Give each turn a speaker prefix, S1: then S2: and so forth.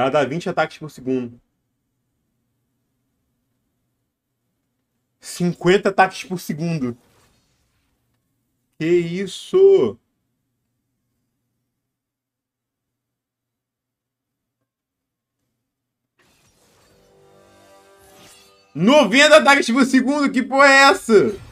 S1: Ela dá 20 ataques por segundo. 50 ataques por segundo. Que isso?
S2: Noventa ataques por segundo, que porra é essa?